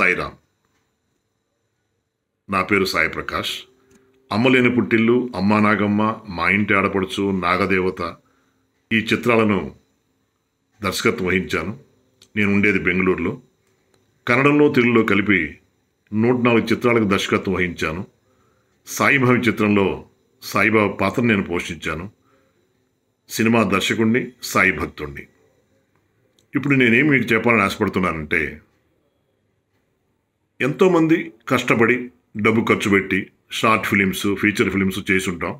సాయిరామ్ నా పేరు సాయి ప్రకాష్ అమ్మలేని పుట్టిల్లు అమ్మ నాగమ్మ మా ఇంటి ఆడపడుచు నాగదేవత ఈ చిత్రాలను దర్శకత్వం వహించాను నేను ఉండేది బెంగళూరులో కన్నడంలో తెలుగులో కలిపి నూట నాలుగు చిత్రాలకు దర్శకత్వం వహించాను సాయిబాబు చిత్రంలో సాయిబాబు పాత్ర నేను పోషించాను సినిమా దర్శకుణ్ణి సాయి భక్తుణ్ణి ఇప్పుడు నేనేమి మీకు చెప్పాలని ఆశపడుతున్నానంటే ఎంతోమంది కష్టపడి డబ్బు ఖర్చు పెట్టి షార్ట్ ఫిలిమ్స్ ఫీచర్ ఫిలిమ్స్ ఉంటాం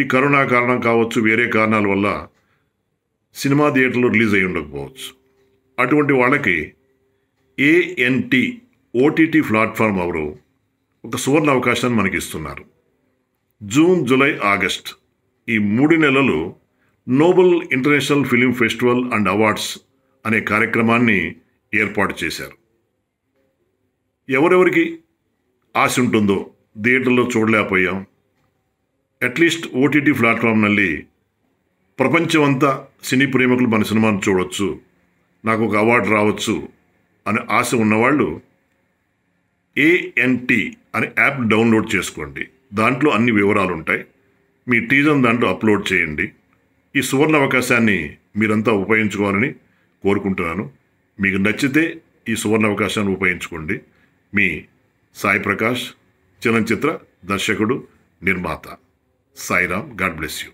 ఈ కరోనా కారణం కావచ్చు వేరే కారణాల వల్ల సినిమా థియేటర్లో రిలీజ్ అయి ఉండకపోవచ్చు అటువంటి వాళ్ళకి ఏఎన్టీ ఓటీటీ ప్లాట్ఫామ్ ఎవరు ఒక సువర్ణ అవకాశాన్ని మనకి ఇస్తున్నారు జూన్ జూలై ఆగస్ట్ ఈ మూడు నెలలు Nobel international film festival and awards అనే కార్యక్రమాన్ని ఏర్పాటు చేశారు ఎవరెవరికి ఆశ ఉంటుందో థియేటర్లో చూడలేకపోయాం అట్లీస్ట్ ఓటీటీ ప్లాట్ఫామ్ನಲ್ಲಿ ప్రపంచమంతా సినీ ప్రేమికులు మన సినిమాను చూడవచ్చు నాకు ఒక అవార్డు రావచ్చు అనే ఆశ ఉన్నవాళ్ళు ఏఎన్టీ అనే యాప్ డౌన్లోడ్ చేసుకోండి దాంట్లో అన్ని వివరాలు ఉంటాయి మీ టీజన్ దాంట్లో అప్లోడ్ చేయండి ఈ సువర్ణ అవకాశాన్ని మీరంతా ఉపయోగించుకోవాలని కోరుకుంటున్నాను మీకు నచ్చితే ఈ సువర్ణ అవకాశాన్ని ఉపయోగించుకోండి మీ సాయి ప్రకాష్ చలనచిత్ర దర్శకుడు నిర్మాత సాయిరామ్ గాడ్ బ్లెస్ యూ